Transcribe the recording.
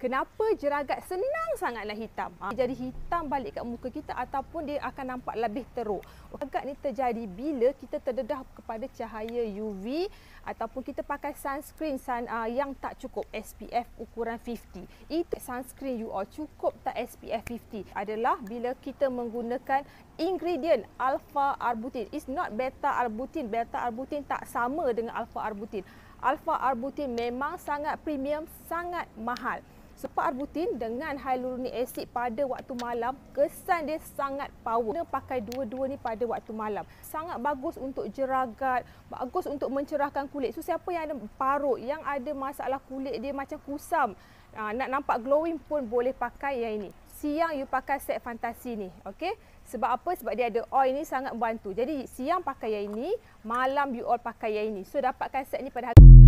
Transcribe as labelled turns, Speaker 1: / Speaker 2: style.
Speaker 1: Kenapa jeragat senang sangatlah hitam? dia ah, jadi hitam balik kat muka kita ataupun dia akan nampak lebih teruk. Jeragat ni terjadi bila kita terdedah kepada cahaya UV ataupun kita pakai sunscreen sun, uh, ah, yang tak cukup SPF ukuran 50. Itu sunscreen you all cukup tak SPF 50 adalah bila kita menggunakan ingredient alpha arbutin. It's not beta arbutin. Beta arbutin tak sama dengan alpha arbutin. Alpha Arbutin memang sangat premium, sangat mahal. Sebab Arbutin dengan Hyaluronic Acid pada waktu malam, kesan dia sangat power. Kena pakai dua-dua ni pada waktu malam. Sangat bagus untuk jeragat, bagus untuk mencerahkan kulit. So, siapa yang ada parut, yang ada masalah kulit dia macam kusam, ah, nak nampak glowing pun boleh pakai yang ini. Siang you pakai set fantasi ni, okay? Sebab apa? Sebab dia ada oil ni sangat membantu. Jadi, siang pakai yang ini, malam you all pakai yang ini. So, dapatkan set ni pada hari...